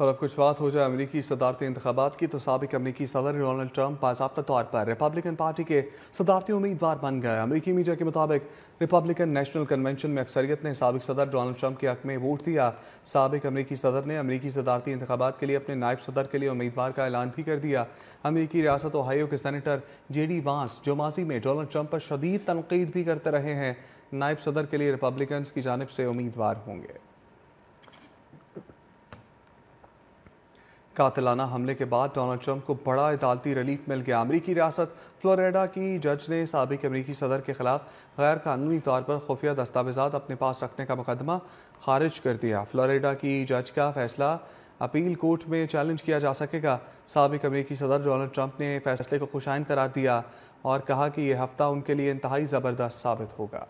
और अब कुछ बात हो जाए अमरीकी सदारती इंतबात की तो सबक अमरीकी सदर डोनल्ड ट्रंप बाबा तौर पर रिपब्लिकन पार्टी के सदारती उम्मीदवार बन गए अमरीकी मीडिया के मुताबिक रिपब्लिकन नेशनल कन्वेंशन में अक्सरियत ने सबक सदर डोनल्ड ट्रंप के हक में वोट दिया सबक अमरीकी सदर ने अमरीकी सदारती इंतबात के लिए अपने नायब सदर के लिए उम्मीदवार का ऐलान भी कर दिया अमरीकी रियासत ओहायो के सैनिटर जे डी वांस जो माजी में डोनल्ड ट्रंप पर शदीद तनकीद भी करते रहे हैं नायब सदर के लिए रिपब्लिकन की जानब से उम्मीदवार होंगे कातिलाना हमले के बाद डोनाल्ड ट्रंप को बड़ा अदालती रिलीफ मिल गया अमरीकी रियासत फ्लोरिडा की जज ने सबक अमरीकी सदर के खिलाफ गैर कानूनी तौर पर खुफिया दस्तावेजा अपने पास रखने का मुकदमा खारिज कर दिया फ्लोरिडा की जज का फैसला अपील कोर्ट में चैलेंज किया जा सकेगा सबक अमरीकी सदर डोनाल्ड ट्रंप ने फैसले को खुशाइन करार दिया और कहा कि यह हफ्ता उनके लिए इंतहाई ज़बरदस्त साबित होगा